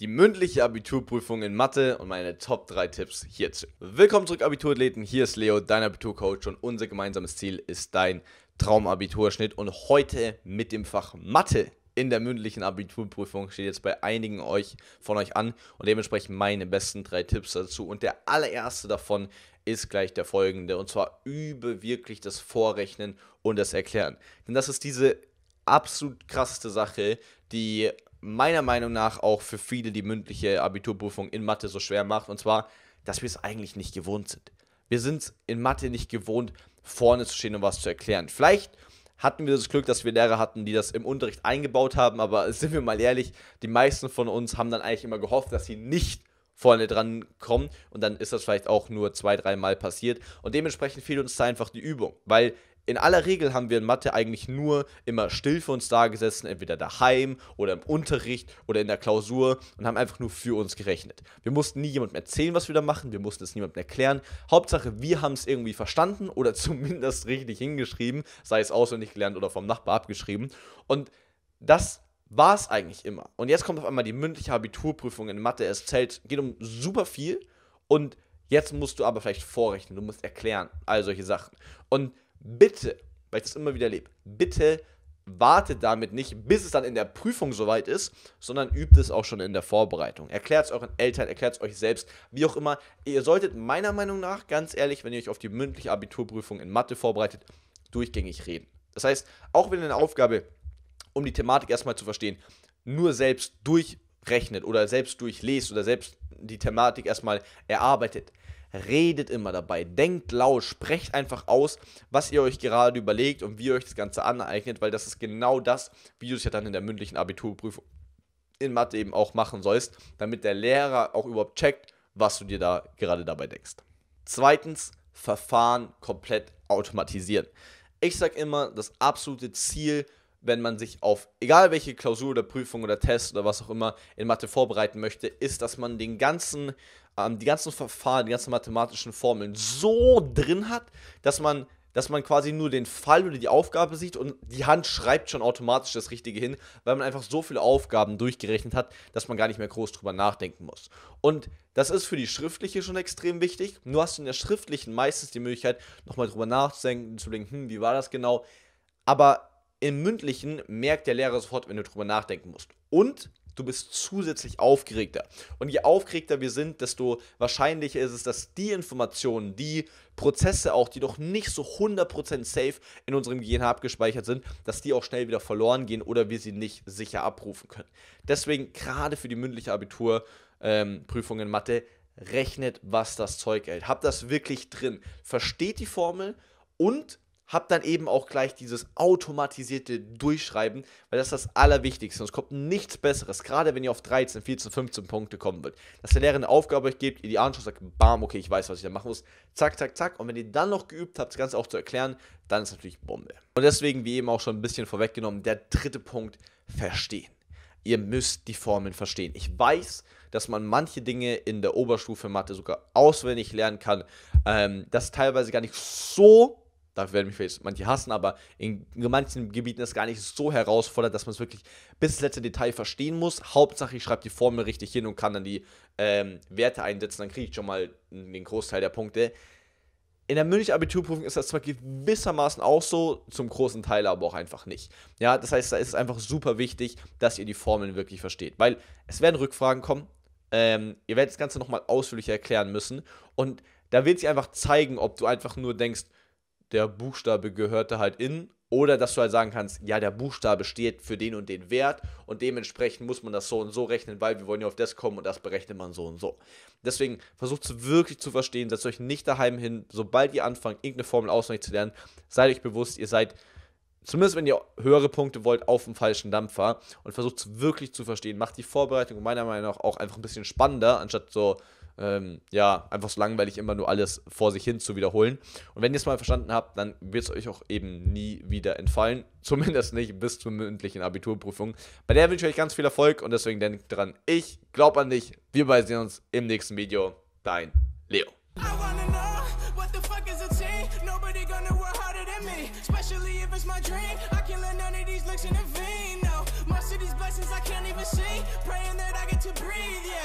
die mündliche Abiturprüfung in Mathe und meine Top 3 Tipps hierzu. Willkommen zurück Abiturathleten, hier ist Leo, dein Abiturcoach und unser gemeinsames Ziel ist dein Traumabiturschnitt und heute mit dem Fach Mathe in der mündlichen Abiturprüfung steht jetzt bei einigen euch, von euch an und dementsprechend meine besten drei Tipps dazu. Und der allererste davon ist gleich der folgende und zwar übe wirklich das Vorrechnen und das Erklären. Denn das ist diese absolut krasseste Sache, die meiner Meinung nach auch für viele die mündliche Abiturprüfung in Mathe so schwer macht. Und zwar, dass wir es eigentlich nicht gewohnt sind. Wir sind es in Mathe nicht gewohnt, vorne zu stehen und was zu erklären. Vielleicht hatten wir das Glück, dass wir Lehrer hatten, die das im Unterricht eingebaut haben, aber sind wir mal ehrlich, die meisten von uns haben dann eigentlich immer gehofft, dass sie nicht vorne dran kommen und dann ist das vielleicht auch nur zwei, dreimal passiert und dementsprechend fehlt uns da einfach die Übung, weil in aller Regel haben wir in Mathe eigentlich nur immer still für uns da gesessen, entweder daheim oder im Unterricht oder in der Klausur und haben einfach nur für uns gerechnet. Wir mussten nie jemandem erzählen, was wir da machen, wir mussten es niemandem erklären. Hauptsache, wir haben es irgendwie verstanden oder zumindest richtig hingeschrieben, sei es auswendig gelernt oder vom Nachbar abgeschrieben. Und das war es eigentlich immer. Und jetzt kommt auf einmal die mündliche Abiturprüfung in Mathe. Es zählt, geht um super viel und jetzt musst du aber vielleicht vorrechnen, du musst erklären, all solche Sachen. Und bitte, weil ich das immer wieder lebe, bitte wartet damit nicht, bis es dann in der Prüfung soweit ist, sondern übt es auch schon in der Vorbereitung. Erklärt es euren Eltern, erklärt es euch selbst, wie auch immer. Ihr solltet meiner Meinung nach, ganz ehrlich, wenn ihr euch auf die mündliche Abiturprüfung in Mathe vorbereitet, durchgängig reden. Das heißt, auch wenn eine Aufgabe, um die Thematik erstmal zu verstehen, nur selbst durchrechnet oder selbst durchlest oder selbst die Thematik erstmal erarbeitet, redet immer dabei, denkt laut, sprecht einfach aus, was ihr euch gerade überlegt und wie ihr euch das Ganze aneignet, weil das ist genau das, wie du es ja dann in der mündlichen Abiturprüfung in Mathe eben auch machen sollst, damit der Lehrer auch überhaupt checkt, was du dir da gerade dabei denkst. Zweitens, Verfahren komplett automatisieren. Ich sage immer, das absolute Ziel wenn man sich auf egal welche Klausur oder Prüfung oder Test oder was auch immer in Mathe vorbereiten möchte, ist, dass man den ganzen, ähm, die ganzen Verfahren, die ganzen mathematischen Formeln so drin hat, dass man dass man quasi nur den Fall oder die Aufgabe sieht und die Hand schreibt schon automatisch das Richtige hin, weil man einfach so viele Aufgaben durchgerechnet hat, dass man gar nicht mehr groß drüber nachdenken muss. Und das ist für die schriftliche schon extrem wichtig. Nur hast du in der schriftlichen meistens die Möglichkeit, nochmal drüber nachzudenken, zu denken, hm, wie war das genau. Aber im mündlichen merkt der Lehrer sofort, wenn du drüber nachdenken musst. Und du bist zusätzlich aufgeregter. Und je aufgeregter wir sind, desto wahrscheinlicher ist es, dass die Informationen, die Prozesse auch, die doch nicht so 100% safe in unserem Gehirn abgespeichert sind, dass die auch schnell wieder verloren gehen oder wir sie nicht sicher abrufen können. Deswegen gerade für die mündliche Abiturprüfung ähm, in Mathe, rechnet, was das Zeug hält. Habt das wirklich drin. Versteht die Formel und hab dann eben auch gleich dieses automatisierte Durchschreiben, weil das ist das Allerwichtigste. Sonst kommt nichts Besseres, gerade wenn ihr auf 13, 14, 15 Punkte kommen wird. Dass der Lehrer eine Aufgabe euch gibt, ihr die anschaut, sagt, bam, okay, ich weiß, was ich da machen muss. Zack, zack, zack. Und wenn ihr dann noch geübt habt, das Ganze auch zu erklären, dann ist natürlich Bombe. Und deswegen, wie eben auch schon ein bisschen vorweggenommen, der dritte Punkt, verstehen. Ihr müsst die Formeln verstehen. Ich weiß, dass man manche Dinge in der Oberstufe Mathe sogar auswendig lernen kann. Ähm, das teilweise gar nicht so da werden mich vielleicht manche hassen, aber in manchen Gebieten ist gar nicht so herausfordernd, dass man es wirklich bis ins letzte Detail verstehen muss. Hauptsache, ich schreibe die Formel richtig hin und kann dann die ähm, Werte einsetzen, dann kriege ich schon mal den Großteil der Punkte. In der mündlichen Abiturprüfung ist das zwar gewissermaßen auch so, zum großen Teil aber auch einfach nicht. Ja, das heißt, da ist es einfach super wichtig, dass ihr die Formeln wirklich versteht, weil es werden Rückfragen kommen. Ähm, ihr werdet das Ganze nochmal ausführlicher erklären müssen und da wird sich einfach zeigen, ob du einfach nur denkst, der Buchstabe gehörte halt in. Oder dass du halt sagen kannst, ja, der Buchstabe steht für den und den Wert und dementsprechend muss man das so und so rechnen, weil wir wollen ja auf das kommen und das berechnet man so und so. Deswegen versucht es wirklich zu verstehen, setzt euch nicht daheim hin, sobald ihr anfangt, irgendeine Formel auswendig zu lernen, seid euch bewusst, ihr seid zumindest wenn ihr höhere Punkte wollt, auf dem falschen Dampfer und versucht es wirklich zu verstehen. Macht die Vorbereitung meiner Meinung nach auch einfach ein bisschen spannender, anstatt so ähm, ja, einfach so langweilig immer nur alles vor sich hin zu wiederholen. Und wenn ihr es mal verstanden habt, dann wird es euch auch eben nie wieder entfallen. Zumindest nicht bis zur mündlichen Abiturprüfung. Bei der wünsche ich euch ganz viel Erfolg und deswegen denkt dran, ich glaube an dich. Wir beide sehen uns im nächsten Video. Dein Leo. Praying that I get to breathe, yeah